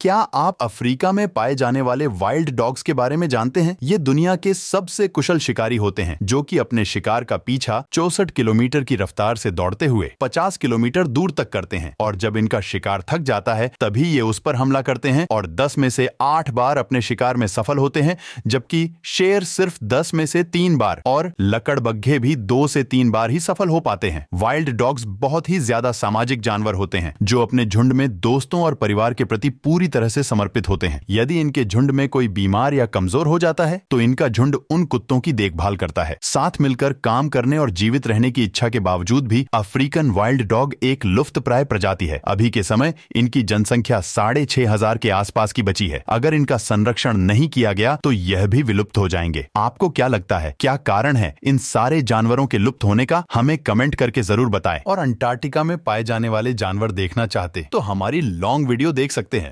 क्या आप अफ्रीका में पाए जाने वाले वाइल्ड डॉग्स के बारे में जानते हैं ये दुनिया के सबसे कुशल शिकारी होते हैं जो कि अपने शिकार का पीछा चौसठ किलोमीटर की रफ्तार से दौड़ते हुए 50 किलोमीटर दूर तक करते हैं और जब इनका शिकार थक जाता है तभी ये उस पर हमला करते हैं और 10 में से 8 बार अपने शिकार में सफल होते हैं जबकि शेर सिर्फ दस में से तीन बार और लकड़बग्घे भी दो से तीन बार ही सफल हो पाते हैं वाइल्ड डॉग्स बहुत ही ज्यादा सामाजिक जानवर होते हैं जो अपने झुंड में दोस्तों और परिवार के प्रति पूरी पूरी तरह से समर्पित होते हैं यदि इनके झुंड में कोई बीमार या कमजोर हो जाता है तो इनका झुंड उन कुत्तों की देखभाल करता है साथ मिलकर काम करने और जीवित रहने की इच्छा के बावजूद भी अफ्रीकन वाइल्ड डॉग एक प्राय प्रजाति है अभी के समय इनकी जनसंख्या साढ़े छह हजार के आसपास की बची है अगर इनका संरक्षण नहीं किया गया तो यह भी विलुप्त हो जाएंगे आपको क्या लगता है क्या कारण है इन सारे जानवरों के लुप्त होने का हमें कमेंट करके जरूर बताएं और अंटार्कटिका में पाए जाने वाले जानवर देखना चाहते तो हमारी लॉन्ग वीडियो देख सकते हैं